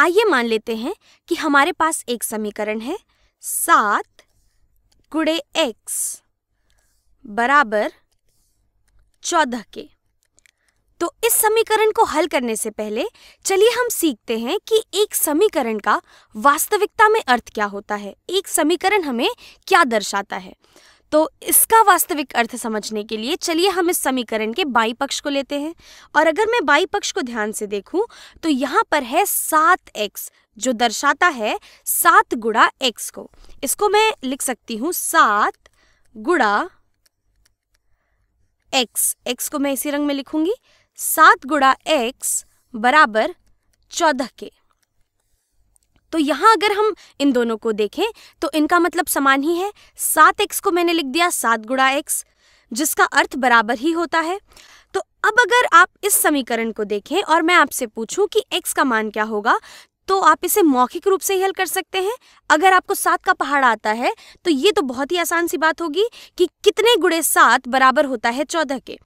आइए मान लेते हैं कि हमारे पास एक समीकरण है सात गुड़े एक्स बराबर चौदह के तो इस समीकरण को हल करने से पहले चलिए हम सीखते हैं कि एक समीकरण का वास्तविकता में अर्थ क्या होता है एक समीकरण हमें क्या दर्शाता है तो इसका वास्तविक अर्थ समझने के लिए चलिए हम इस समीकरण के बाई पक्ष को लेते हैं और अगर मैं बाई पक्ष को ध्यान से देखूं तो यहाँ पर है सात एक्स जो दर्शाता है सात गुड़ा एक्स को इसको मैं लिख सकती हूँ सात गुड़ा एक्स एक्स को मैं इसी रंग में लिखूंगी सात गुड़ा एक्स बराबर चौदह के तो यहाँ अगर हम इन दोनों को देखें तो इनका मतलब समान ही है सात एक्स को मैंने लिख दिया सात गुड़ा एक्स जिसका अर्थ बराबर ही होता है तो अब अगर आप इस समीकरण को देखें और मैं आपसे पूछूं कि x का मान क्या होगा तो आप इसे मौखिक रूप से ही हल कर सकते हैं अगर आपको सात का पहाड़ आता है तो ये तो बहुत ही आसान सी बात होगी कि कितने गुड़े सात बराबर होता है चौदह के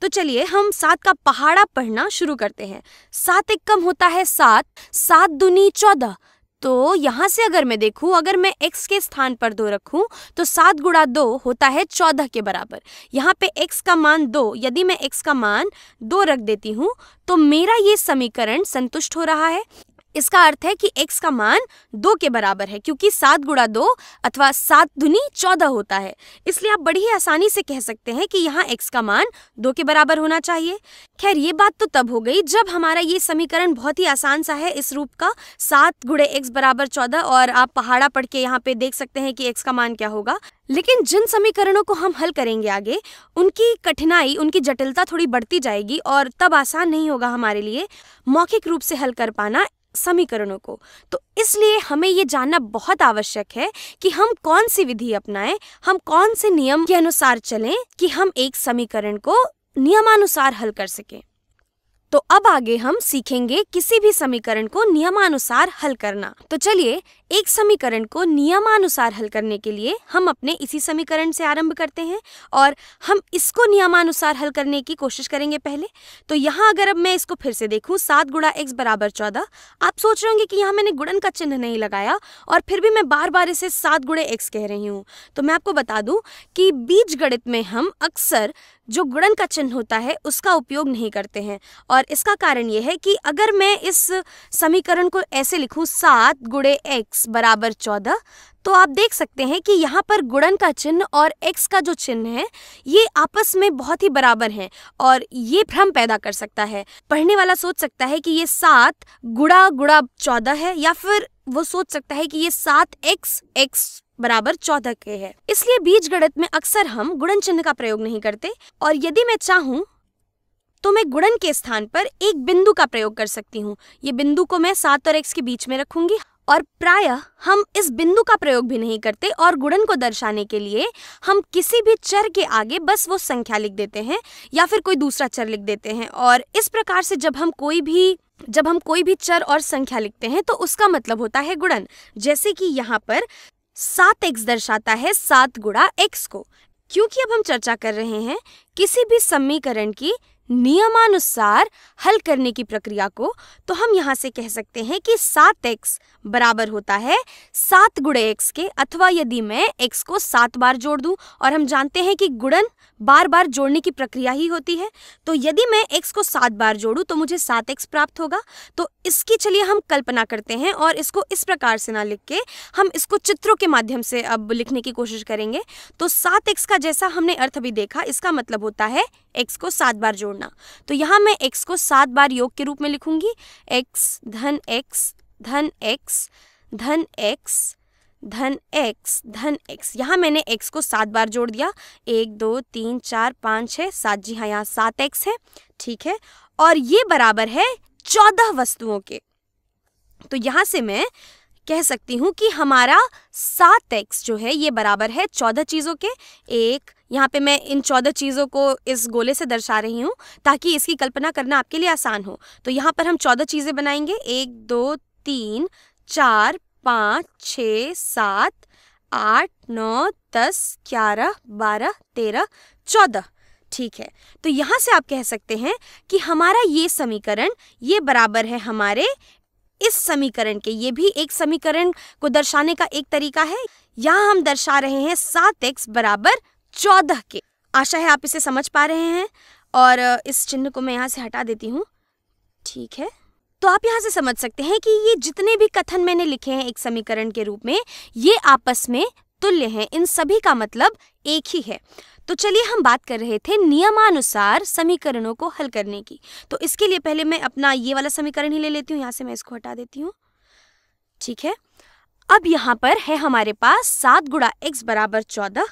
तो चलिए हम सात का पहाड़ा पढ़ना शुरू करते हैं सात एक कम होता है सात सात दुनी चौदह तो यहाँ से अगर मैं देखूँ अगर मैं x के स्थान पर दो रखूँ तो सात गुड़ा दो होता है चौदह के बराबर यहाँ पे x का मान दो यदि मैं x का मान दो रख देती हूँ तो मेरा ये समीकरण संतुष्ट हो रहा है इसका अर्थ है कि x का मान दो के बराबर है क्योंकि सात गुड़ा दो अथवा सात धुनी चौदह होता है इसलिए आप बड़ी ही आसानी से कह सकते हैं कि यहाँ x का मान दो के बराबर होना चाहिए खैर ये बात तो तब हो गई जब हमारा ये समीकरण बहुत ही आसान सा है इस रूप का सात गुड़े एक्स बराबर चौदह और आप पहाड़ा पढ़ के यहाँ पे देख सकते हैं कि एक्स का मान क्या होगा लेकिन जिन समीकरणों को हम हल करेंगे आगे उनकी कठिनाई उनकी जटिलता थोड़ी बढ़ती जाएगी और तब आसान नहीं होगा हमारे लिए मौखिक रूप से हल कर पाना समीकरणों को तो इसलिए हमें ये जानना बहुत आवश्यक है कि हम कौन सी विधि अपनाएं हम कौन से नियम के अनुसार चलें कि हम एक समीकरण को नियमानुसार हल कर सकें तो अब आगे हम सीखेंगे किसी भी समीकरण को नियमानुसार हल करना तो चलिए एक समीकरण को नियमानुसार हल करने के लिए हम अपने इसी समीकरण से आरंभ करते हैं और हम इसको नियमानुसार हल करने की कोशिश करेंगे पहले तो यहाँ अगर अब मैं इसको फिर से देखूँ सात गुड़ा एक्स बराबर चौदह आप सोच रहे होंगे कि यहाँ मैंने गुड़न का चिन्ह नहीं लगाया और फिर भी मैं बार बार इसे सात गुड़े एक्स कह रही हूँ तो मैं आपको बता दूँ कि बीज गणित में हम अक्सर जो गुणन का चिन्ह होता है उसका उपयोग नहीं करते हैं और इसका कारण ये है कि अगर मैं इस समीकरण को ऐसे लिखूँ सात गुड़े एक्स बराबर चौदह तो आप देख सकते हैं कि यहाँ पर गुणन का चिन्ह और x का जो चिन्ह है ये आपस में बहुत ही बराबर हैं और ये भ्रम पैदा कर सकता है पढ़ने वाला सोच सकता है कि ये सात गुड़ा गुड़ा चौदह है या फिर वो सोच सकता है कि ये सात एक्स एक्स बराबर चौदह के है इसलिए बीज गणित में अक्सर हम गुणन चिन्ह का प्रयोग नहीं करते और यदि मैं चाहूँ तो मैं गुणन के स्थान पर एक बिंदु का प्रयोग कर सकती हूँ ये बिंदु को मैं सात और एक्स के बीच में रखूंगी और प्राय हम इस बिंदु का प्रयोग भी नहीं करते और गुणन को दर्शाने के लिए हम किसी भी चर के आगे बस वो संख्या लिख देते हैं या फिर कोई दूसरा चर लिख देते हैं और इस प्रकार से जब हम कोई भी जब हम कोई भी चर और संख्या लिखते हैं तो उसका मतलब होता है गुणन जैसे कि यहाँ पर सात एक्स दर्शाता है सात गुड़ा एक्स को क्योंकि अब हम चर्चा कर रहे हैं किसी भी समीकरण की नियमानुसार हल करने की प्रक्रिया को तो हम यहाँ से कह सकते हैं कि सात एक्स बराबर होता है सात गुड़े एक्स के अथवा यदि मैं एक्स को सात बार जोड़ दूँ और हम जानते हैं कि गुड़न बार बार जोड़ने की प्रक्रिया ही होती है तो यदि मैं एक्स को सात बार जोड़ूँ तो मुझे सात एक्स प्राप्त होगा तो इसकी चलिए हम कल्पना करते हैं और इसको इस प्रकार से ना लिख के हम इसको चित्रों के माध्यम से अब लिखने की कोशिश करेंगे तो सात एक्स का जैसा हमने अर्थ भी देखा इसका मतलब होता है एक्स को सात बार जोड़ना तो यहाँ मैं एक्स को सात बार योग के रूप में लिखूंगी एक्स धन एक्स धन एक्स धन एक्स धन एक्स धन एक्स यहाँ मैंने एक्स को सात बार जोड़ दिया एक दो तीन चार पाँच छः सात जी हाँ यहाँ सात एक्स है ठीक है और ये बराबर है चौदह वस्तुओं के तो यहाँ से मैं कह सकती हूँ कि हमारा सात एक्स जो है ये बराबर है चौदह चीज़ों के एक यहाँ पे मैं इन चौदह चीज़ों को इस गोले से दर्शा रही हूँ ताकि इसकी कल्पना करना आपके लिए आसान हो तो यहाँ पर हम चौदह चीज़ें बनाएंगे एक दो तीन चार पाँच छ सात आठ नौ दस ग्यारह बारह तेरह चौदह ठीक है तो यहाँ से आप कह सकते हैं कि हमारा ये समीकरण ये बराबर है हमारे इस समीकरण के ये भी एक समीकरण को दर्शाने का एक तरीका है यहाँ हम दर्शा रहे हैं सात एक्स बराबर चौदह के आशा है आप इसे समझ पा रहे हैं और इस चिन्ह को मैं यहाँ से हटा देती हूँ ठीक है तो आप यहाँ से समझ सकते हैं कि ये जितने भी कथन मैंने लिखे हैं एक समीकरण के रूप में ये आपस में तुल्य हैं इन सभी का मतलब एक ही है तो चलिए हम बात कर रहे थे नियमानुसार समीकरणों को हल करने की तो इसके लिए पहले मैं अपना ये वाला समीकरण ही ले लेती हूँ यहाँ से मैं इसको हटा देती हूँ ठीक है अब यहाँ पर है हमारे पास सात गुड़ा एक्स बराबर चौदह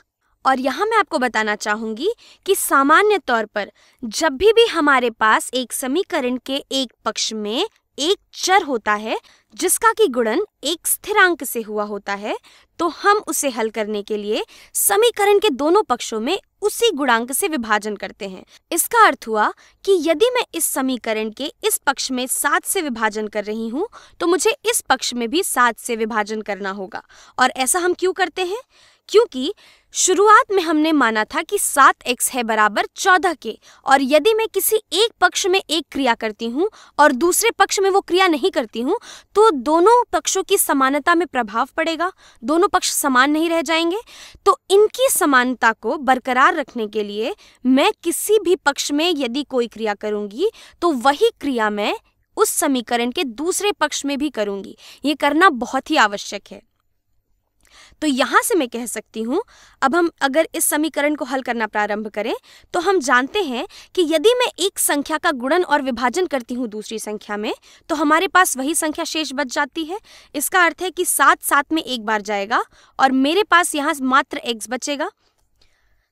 और यहाँ मैं आपको बताना चाहूँगी कि सामान्य तौर पर जब भी भी हमारे पास एक समीकरण के एक पक्ष में एक चर होता है जिसका कि गुणन एक स्थिरांक से हुआ होता है तो हम उसे हल करने के लिए समीकरण के दोनों पक्षों में उसी गुणांक से विभाजन करते हैं इसका अर्थ हुआ कि यदि मैं इस समीकरण के इस पक्ष में सात से विभाजन कर रही हूँ तो मुझे इस पक्ष में भी सात से विभाजन करना होगा और ऐसा हम क्यों करते हैं क्योंकि शुरुआत में हमने माना था कि सात एक्स है बराबर चौदह के और यदि मैं किसी एक पक्ष में एक क्रिया करती हूँ और दूसरे पक्ष में वो क्रिया नहीं करती हूँ तो दोनों पक्षों की समानता में प्रभाव पड़ेगा दोनों पक्ष समान नहीं रह जाएंगे तो इनकी समानता को बरकरार रखने के लिए मैं किसी भी पक्ष में यदि कोई क्रिया करूँगी तो वही क्रिया मैं उस समीकरण के दूसरे पक्ष में भी करूँगी ये करना बहुत ही आवश्यक है तो यहाँ से मैं कह सकती हूँ अब हम अगर इस समीकरण को हल करना प्रारंभ करें तो हम जानते हैं कि यदि मैं एक संख्या का गुणन और विभाजन करती हूँ दूसरी संख्या में तो हमारे पास वही संख्या शेष बच जाती है इसका अर्थ है कि सात सात में एक बार जाएगा और मेरे पास यहाँ मात्र एक्स बचेगा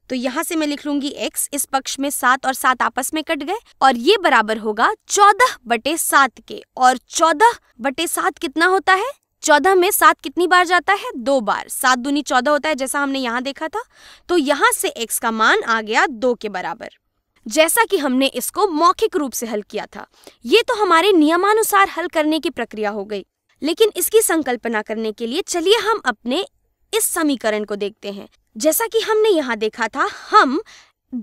तो यहाँ से मैं लिख लूंगी x इस पक्ष में सात और सात आपस में कट गए और ये बराबर होगा चौदह बटे सात के और चौदह बटे सात कितना होता है चौदह में सात कितनी बार जाता है दो बार सात दूनी चौदह होता है जैसा हमने यहाँ देखा था तो यहाँ से एक्स का मान आ गया दो के बराबर जैसा कि हमने इसको मौखिक रूप से हल किया था ये तो हमारे नियमानुसार हल करने की प्रक्रिया हो गई लेकिन इसकी संकल्पना करने के लिए चलिए हम अपने इस समीकरण को देखते हैं जैसा कि हमने यहाँ देखा था हम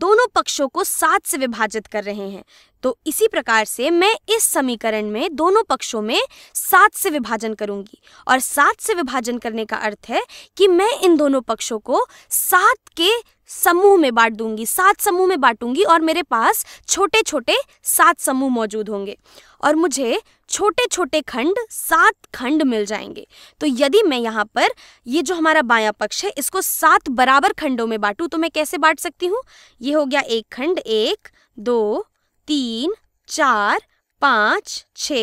दोनों पक्षों को सात से विभाजित कर रहे हैं तो इसी प्रकार से मैं इस समीकरण में दोनों पक्षों में सात से विभाजन करूंगी और सात से विभाजन करने का अर्थ है कि मैं इन दोनों पक्षों को सात के समूह में बांट दूंगी सात समूह में बांटूंगी और मेरे पास छोटे छोटे सात समूह मौजूद होंगे और मुझे छोटे छोटे खंड सात खंड मिल जाएंगे तो यदि मैं यहाँ पर ये जो हमारा बायां पक्ष है इसको सात बराबर खंडों में बांटूँ तो मैं कैसे बांट सकती हूँ ये हो गया एक खंड एक दो तीन चार पाँच छ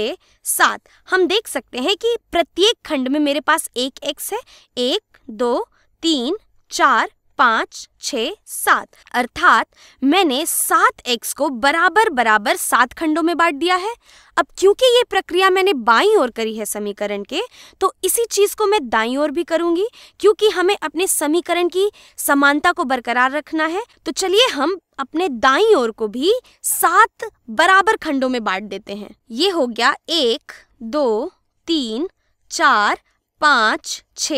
सात हम देख सकते हैं कि प्रत्येक खंड में मेरे पास एक एक्स है एक दो तीन चार पाँच छ सात अर्थात मैंने सात एक्स को बराबर बराबर सात खंडों में बांट दिया है अब क्योंकि ये प्रक्रिया मैंने बाईं ओर करी है समीकरण के तो इसी चीज को मैं दाईं ओर भी करूंगी क्योंकि हमें अपने समीकरण की समानता को बरकरार रखना है तो चलिए हम अपने दाईं ओर को भी सात बराबर खंडों में बांट देते हैं ये हो गया एक दो तीन चार पाँच छ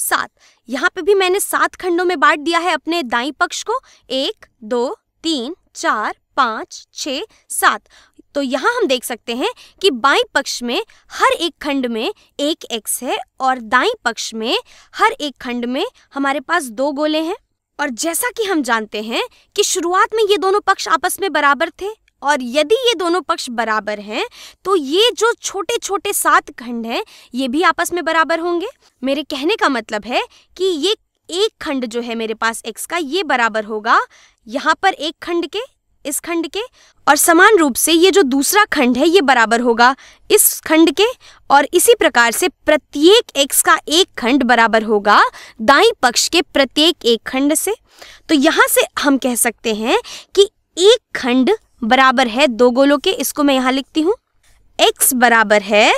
सात यहाँ पे भी मैंने सात खंडों में बांट दिया है अपने दाई पक्ष को एक दो तीन चार पाँच छ सात तो यहाँ हम देख सकते हैं कि बाई पक्ष में हर एक खंड में एक एक्स है और दाई पक्ष में हर एक खंड में हमारे पास दो गोले हैं और जैसा कि हम जानते हैं कि शुरुआत में ये दोनों पक्ष आपस में बराबर थे और यदि ये दोनों पक्ष बराबर हैं तो ये जो छोटे छोटे सात खंड हैं ये भी आपस में बराबर होंगे मेरे कहने का मतलब है कि ये एक खंड जो है मेरे पास एक्स का ये बराबर होगा यहाँ पर एक खंड के इस खंड के और समान रूप से ये जो दूसरा खंड है ये बराबर होगा इस खंड के और इसी प्रकार से प्रत्येक एक्स का एक खंड बराबर होगा दाई पक्ष के प्रत्येक एक खंड से तो यहाँ से हम कह सकते हैं कि एक खंड बराबर है दो गोलों के इसको मैं यहाँ लिखती हूँ एक्स बराबर है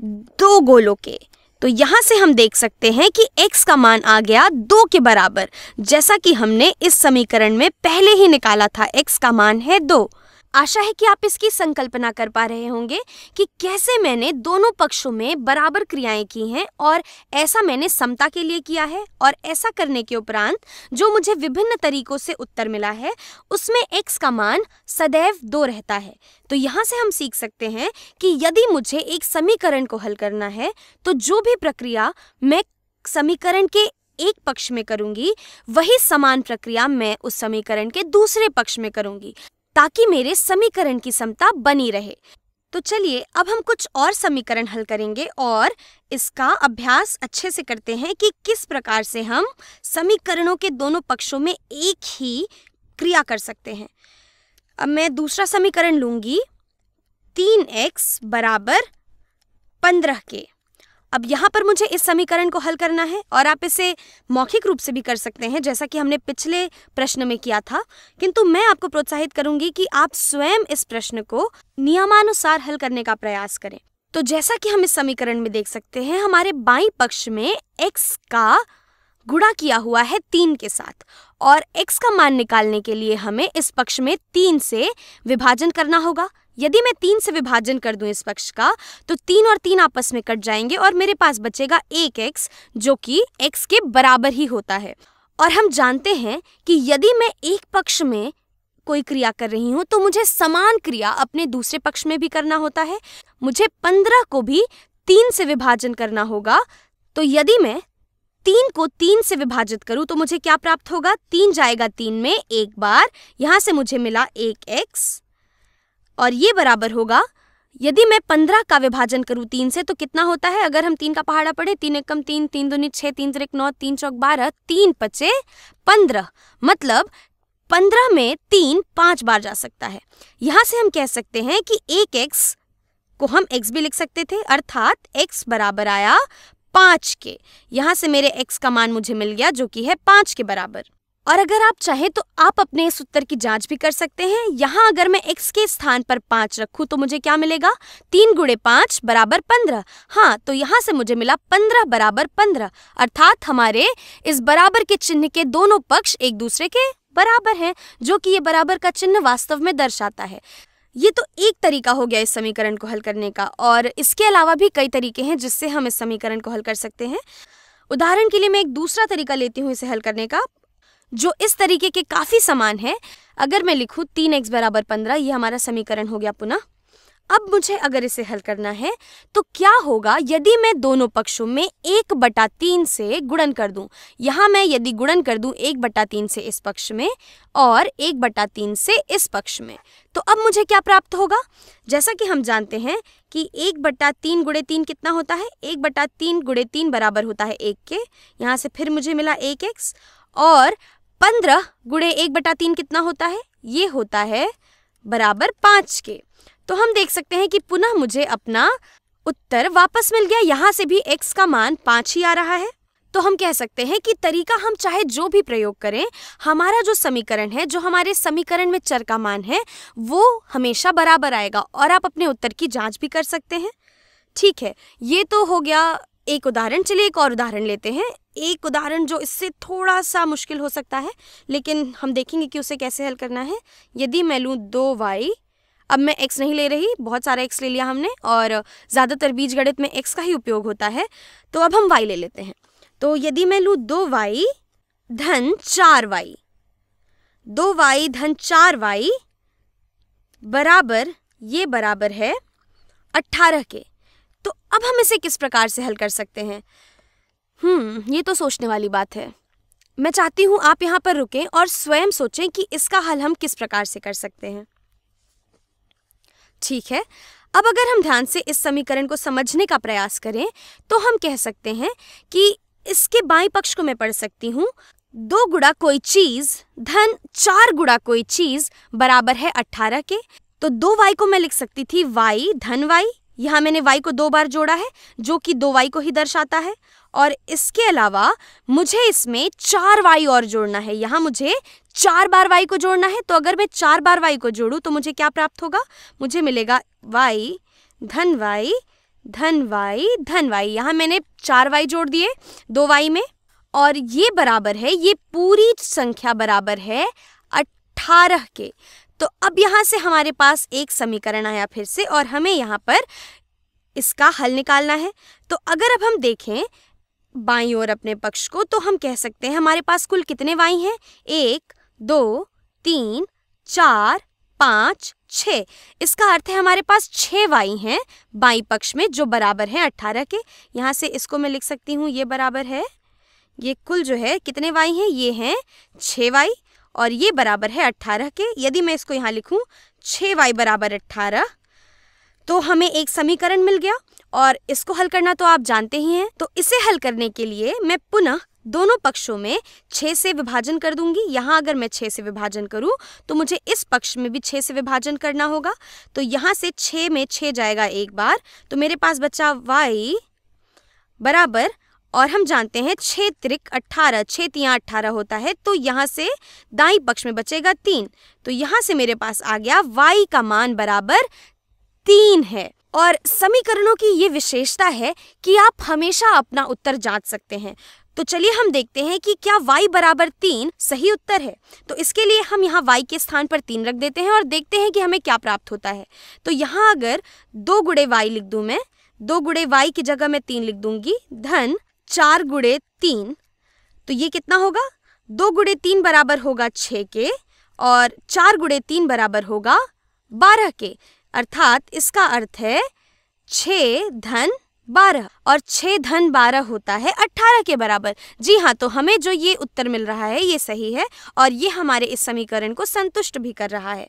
दो गोलों के तो यहाँ से हम देख सकते हैं कि x का मान आ गया दो के बराबर जैसा कि हमने इस समीकरण में पहले ही निकाला था x का मान है दो आशा है कि आप इसकी संकल्पना कर पा रहे होंगे कि कैसे मैंने दोनों पक्षों में बराबर क्रियाएं की हैं और ऐसा मैंने समता के लिए किया है और ऐसा करने के उपरांत जो मुझे विभिन्न तरीकों से उत्तर मिला है उसमें एक्स का मान सदैव दो रहता है तो यहाँ से हम सीख सकते हैं कि यदि मुझे एक समीकरण को हल करना है तो जो भी प्रक्रिया मैं समीकरण के एक पक्ष में करूंगी वही समान प्रक्रिया मैं उस समीकरण के दूसरे पक्ष में करूंगी ताकि मेरे समीकरण की समता बनी रहे तो चलिए अब हम कुछ और समीकरण हल करेंगे और इसका अभ्यास अच्छे से करते हैं कि किस प्रकार से हम समीकरणों के दोनों पक्षों में एक ही क्रिया कर सकते हैं अब मैं दूसरा समीकरण लूंगी तीन एक्स बराबर पंद्रह के अब यहाँ पर मुझे इस समीकरण को हल करना है और आप इसे मौखिक रूप से भी कर सकते हैं जैसा कि हमने पिछले प्रश्न में किया था किंतु मैं आपको प्रोत्साहित करूंगी कि आप स्वयं इस प्रश्न को नियमानुसार हल करने का प्रयास करें तो जैसा कि हम इस समीकरण में देख सकते हैं हमारे बाई पक्ष में एक्स का गुणा किया हुआ है तीन के साथ और एक्स का मान निकालने के लिए हमें इस पक्ष में तीन से विभाजन करना होगा यदि मैं तीन से विभाजन कर दूं इस पक्ष का तो तीन और तीन आपस में कट जाएंगे और मेरे पास बचेगा एक एक्स जो कि एक्स के बराबर ही होता है और हम जानते हैं कि यदि मैं एक पक्ष में कोई क्रिया कर रही हूँ तो मुझे समान क्रिया अपने दूसरे पक्ष में भी करना होता है मुझे पंद्रह को भी तीन से विभाजन करना होगा तो यदि मैं तीन को तीन से विभाजित करूं तो मुझे क्या प्राप्त होगा तीन जाएगा तीन में एक बार यहां से मुझे मिला एक एक्स और ये बराबर होगा यदि मैं पंद्रह का विभाजन करूँ तीन से तो कितना होता है अगर हम तीन का पहाड़ा पढ़े तीन एक कम तीन तीन दूनी छः तीन एक नौ तीन चौक बारह तीन पचे पंद्रह मतलब पंद्रह में तीन पांच बार जा सकता है यहाँ से हम कह सकते हैं कि एक एक्स को हम एक्स भी लिख सकते थे अर्थात एक्स बराबर आया पाँच के यहाँ से मेरे एक्स का मान मुझे मिल गया जो कि है पाँच के बराबर और अगर आप चाहें तो आप अपने इस उत्तर की जांच भी कर सकते हैं यहाँ अगर मैं x के स्थान पर पांच रखूँ तो मुझे क्या मिलेगा तीन गुड़े पांच बराबर पंद्रह हाँ तो यहाँ से मुझे मिला पंद्रह बराबर पंद्रह अर्थात हमारे इस बराबर के चिन्ह के दोनों पक्ष एक दूसरे के बराबर हैं जो कि ये बराबर का चिन्ह वास्तव में दर्शाता है ये तो एक तरीका हो गया इस समीकरण को हल करने का और इसके अलावा भी कई तरीके हैं जिससे हम इस समीकरण को हल कर सकते हैं उदाहरण के लिए मैं एक दूसरा तरीका लेती हूँ इसे हल करने का जो इस तरीके के काफ़ी समान है अगर मैं लिखूँ तीन एक्स बराबर पंद्रह ये हमारा समीकरण हो गया पुनः अब मुझे अगर इसे हल करना है तो क्या होगा यदि मैं दोनों पक्षों में एक बटा तीन से गुणन कर दूं यहाँ मैं यदि गुणन कर दूं एक बटा तीन से इस पक्ष में और एक बटा तीन से इस पक्ष में तो अब मुझे क्या प्राप्त होगा जैसा कि हम जानते हैं कि एक बटा तीन गुड़े तीन कितना होता है एक बटा तीन गुड़े तीन बराबर होता है एक के यहाँ से फिर मुझे मिला एक एक्स और पंद्रह गुड़े एक बटा तीन कितना होता है ये होता है बराबर पाँच के तो हम देख सकते हैं कि पुनः मुझे अपना उत्तर वापस मिल गया यहाँ से भी x का मान पाँच ही आ रहा है तो हम कह सकते हैं कि तरीका हम चाहे जो भी प्रयोग करें हमारा जो समीकरण है जो हमारे समीकरण में चर का मान है वो हमेशा बराबर आएगा और आप अपने उत्तर की जांच भी कर सकते हैं ठीक है ये तो हो गया एक उदाहरण चलिए एक और उदाहरण लेते हैं एक उदाहरण जो इससे थोड़ा सा मुश्किल हो सकता है लेकिन हम देखेंगे कि उसे कैसे हल करना है यदि मैं लूँ दो वाई अब मैं एक्स नहीं ले रही बहुत सारा एक्स ले लिया हमने और ज़्यादातर बीज गणित में एक्स का ही उपयोग होता है तो अब हम वाई ले लेते हैं तो यदि मैं लूँ दो वाई धन चार वाई दो वाई धन चार वाई बराबर ये बराबर है अट्ठारह के तो अब हम इसे किस प्रकार से हल कर सकते हैं हम्म ये तो सोचने वाली बात है मैं चाहती हूँ आप यहाँ पर रुकें और स्वयं सोचें कि इसका हल हम किस प्रकार से कर सकते हैं ठीक है अब अगर हम ध्यान से इस समीकरण को समझने का प्रयास करें तो हम कह सकते हैं कि इसके बाएं पक्ष को मैं पढ़ सकती हूँ दो गुड़ा कोई चीज धन चार गुड़ा कोई चीज बराबर है अट्ठारह के तो दो वाई को मैं लिख सकती थी वाई धन वाई यहाँ मैंने वाई को दो बार जोड़ा है जो कि दो वाई को ही दर्शाता है और इसके अलावा मुझे इसमें चार वाई और जोड़ना है यहाँ मुझे चार बार वाई को जोड़ना है तो अगर मैं चार बार वाई को जोड़ू तो मुझे क्या प्राप्त होगा मुझे मिलेगा वाई धन वाई धन वाई धन वाई यहाँ मैंने चार वाई जोड़ दिए दो वाई में और ये बराबर है ये पूरी संख्या बराबर है अट्ठारह के तो अब यहाँ से हमारे पास एक समीकरण आया फिर से और हमें यहाँ पर इसका हल निकालना है तो अगर अब हम देखें बाई और अपने पक्ष को तो हम कह सकते हैं हमारे पास कुल कितने वाई हैं एक दो तीन चार पाँच छ इसका अर्थ है हमारे पास छः वाई हैं बाई पक्ष में जो बराबर हैं अट्ठारह के यहाँ से इसको मैं लिख सकती हूँ ये बराबर है ये कुल जो है कितने वाई हैं ये हैं छः वाई और ये बराबर है अट्ठारह के यदि मैं इसको यहाँ लिखूँ छः वाई बराबर अट्ठारह तो हमें एक समीकरण मिल गया और इसको हल करना तो आप जानते ही हैं तो इसे हल करने के लिए मैं पुनः दोनों पक्षों में छः से विभाजन कर दूंगी यहाँ अगर मैं छः से विभाजन करूँ तो मुझे इस पक्ष में भी छः से विभाजन करना होगा तो यहाँ से छः में छः जाएगा एक बार तो मेरे पास बच्चा वाई बराबर और हम जानते हैं छः त्रिक अट्ठारह छः तियाँ अट्ठारह होता है तो यहाँ से दाई पक्ष में बचेगा तीन तो यहाँ से मेरे पास आ गया वाई का मान बराबर तीन है और समीकरणों की ये विशेषता है कि आप हमेशा अपना उत्तर जांच सकते हैं तो चलिए हम देखते हैं कि क्या y बराबर तीन सही उत्तर है तो इसके लिए हम यहाँ y के स्थान पर तीन रख देते हैं और देखते हैं कि हमें क्या प्राप्त होता है तो यहाँ अगर दो गुड़े वाई लिख दूँ मैं दो गुड़े वाई की जगह मैं तीन लिख दूंगी धन चार गुड़े तीन तो ये कितना होगा दो गुड़े तीन बराबर होगा छः के और चार गुड़े तीन बराबर होगा बारह के अर्थात इसका अर्थ है छ धन बारह और छः धन बारह होता है अट्ठारह के बराबर जी हाँ तो हमें जो ये उत्तर मिल रहा है ये सही है और ये हमारे इस समीकरण को संतुष्ट भी कर रहा है